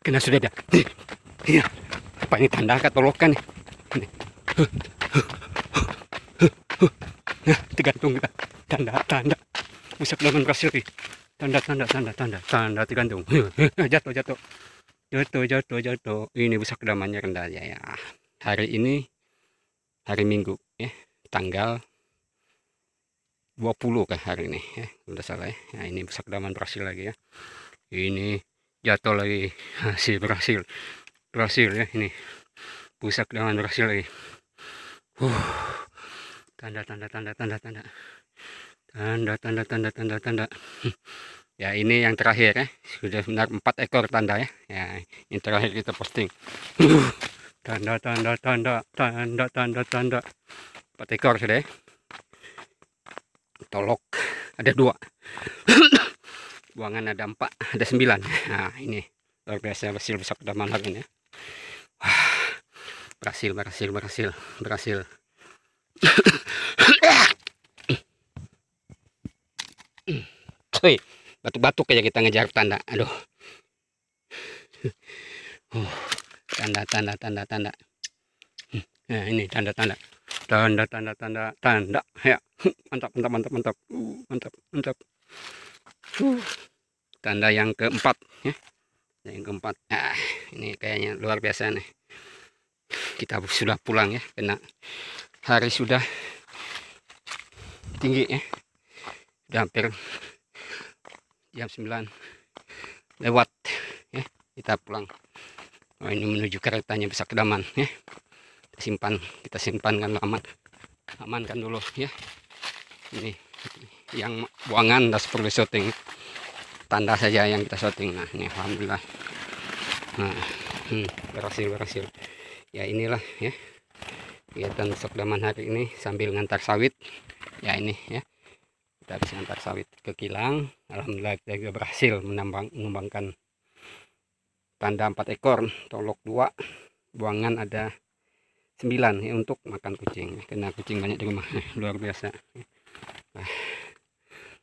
kena sudah dah iya apa ini tanda kat tolokan ni? Nah, tergantung kita tanda tanda bisa dalam kasir tanda tanda tanda tanda tanda tergantung nah, jatuh jatuh jatuh jatuh jatuh ini bisa kedamannya rendah ya, ya hari ini hari minggu ya tanggal 20 kah hari ini ya udah salah ya nah, ini bisa kedaman berhasil lagi ya ini jatuh lagi hasil berhasil berhasil ya ini pusak dengan berhasil lagi uh tanda tanda tanda tanda tanda tanda tanda tanda tanda tanda ya ini yang terakhir ya sudah benar empat ekor tanda ya ya ini terakhir kita posting tanda tanda tanda tanda tanda tanda empat ekor sudah ya. tolok ada dua buangan ada empat ada sembilan nah ini luar biasa berhasil besok udah malam ini ya. Wah, berhasil berhasil berhasil berhasil cuy batuk-batuk kayak kita ngejar tanda aduh uh, tanda tanda tanda tanda nah ini tanda tanda tanda tanda tanda tanda ya mantap mantap mantap mantap uh, mantap mantap tanda yang keempat ya tanda yang keempat ah, ini kayaknya luar biasa nih kita sudah pulang ya kena hari sudah tinggi ya udah hampir jam 9 lewat ya kita pulang oh, ini menuju keretanya bisa kedaman ya kita simpan kita simpankan aman amankan dulu ya ini yang buangan das perlu syuting tanda saja yang kita syuting nah ini alhamdulillah nah hmm, berhasil berhasil ya inilah ya kegiatan sokdaman hari ini sambil ngantar sawit ya ini ya kita harus ngantar sawit ke kilang alhamdulillah kita juga berhasil menambang mengembangkan tanda empat ekor tolok dua buangan ada sembilan ya, untuk makan kucing karena kucing banyak di rumah luar biasa ya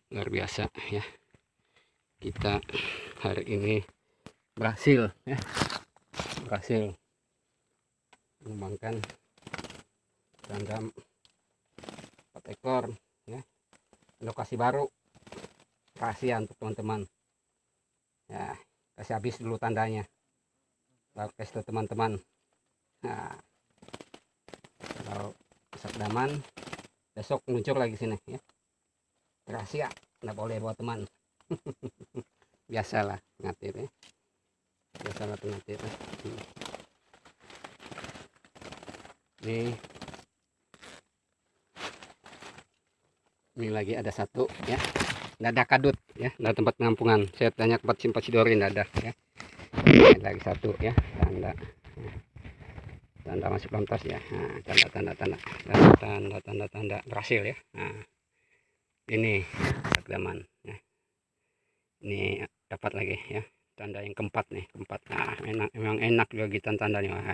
luar biasa ya kita hari ini berhasil ya berhasil mengembangkan gandam empat ekor ya lokasi baru rahasia untuk teman-teman ya kasih habis dulu tandanya baru kasih ke teman-teman nah kalau besok daman besok muncul lagi sini ya rahasia nggak boleh buat teman biasalah ngatir ya biasalah pengatir ya. ini hmm. ini lagi ada satu ya nggak ada kadut ya nggak tempat penampungan saya tanya tempat simpan sidori nggak ada ya ini lagi satu ya tanda tanda masih pantas ya nah, tanda tanda tanda tanda tanda tanda tanda berhasil ya nah ini ragaman nah, ya. ini dapat lagi ya tanda yang keempat nih keempat nah enak emang enak tanda nih Wah.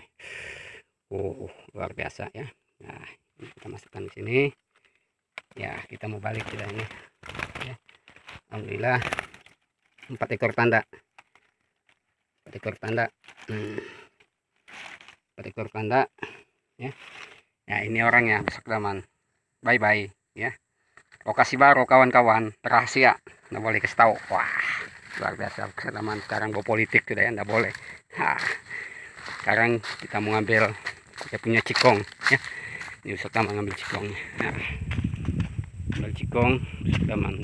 uh, luar biasa ya nah kita masukkan di sini ya kita mau balik kita ini ya. Alhamdulillah empat ekor tanda empat ekor tanda hmm. empat ekor tanda ya nah ini orangnya besok taman bye bye ya lokasi baru kawan-kawan rahasia nggak boleh kasih tahu wah luar biasa kesalaman sekarang bawa politik sudah ya nggak boleh ha. sekarang kita mau ngambil kita punya cikong ya ini usah ngambil cikongnya nah, ambil cikong usah